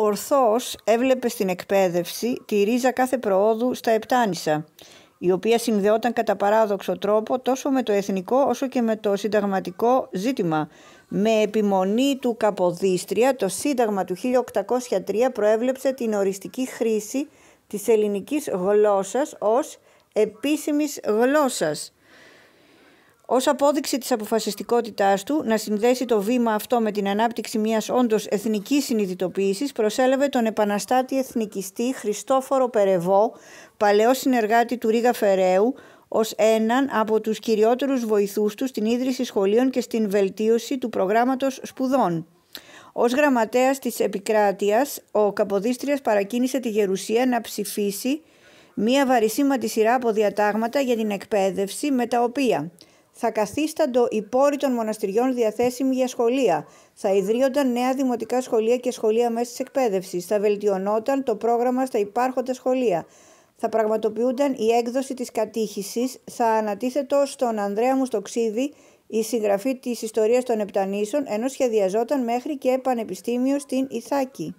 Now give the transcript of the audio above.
Ορθώς έβλεπε στην εκπαίδευση τη ρίζα κάθε προόδου στα Επτάνησα, η οποία συνδεόταν κατά παράδοξο τρόπο τόσο με το εθνικό όσο και με το συνταγματικό ζήτημα. Με επιμονή του Καποδίστρια, το Σύνταγμα του 1803 προέβλεψε την οριστική χρήση της ελληνικής γλώσσας ως επίσημης γλώσσας. Ως απόδειξη της αποφασιστικότητάς του να συνδέσει το βήμα αυτό με την ανάπτυξη μιας όντως εθνικής συνειδητοποίησης προσέλευε τον επαναστάτη εθνικιστή Χριστόφορο Περεβό, παλαιό συνεργάτη του Ρίγα Φεραίου, ως έναν από τους κυριότερους βοηθούς του στην ίδρυση σχολείων και στην βελτίωση του προγράμματος σπουδών. Ως γραμματέας της επικράτειας, ο Καποδίστριας παρακίνησε τη Γερουσία να ψηφίσει μία βαρισίματη σειρά από διατάγματα για την εκπαίδευση, με τα οποία θα καθίσταντο οι πόροι των μοναστηριών διαθέσιμοι για σχολεία. Θα ιδρύονταν νέα δημοτικά σχολεία και σχολεία μέσα τη εκπαίδευσης. Θα βελτιωνόταν το πρόγραμμα στα υπάρχοντα σχολεία. Θα πραγματοποιούνταν η έκδοση της κατήχησης. Θα ανατίθετο στον Ανδρέα Μουστοξίδη η συγγραφή της Ιστορίας των Επτανήσεων, ενώ σχεδιαζόταν μέχρι και πανεπιστήμιο στην Ιθάκη.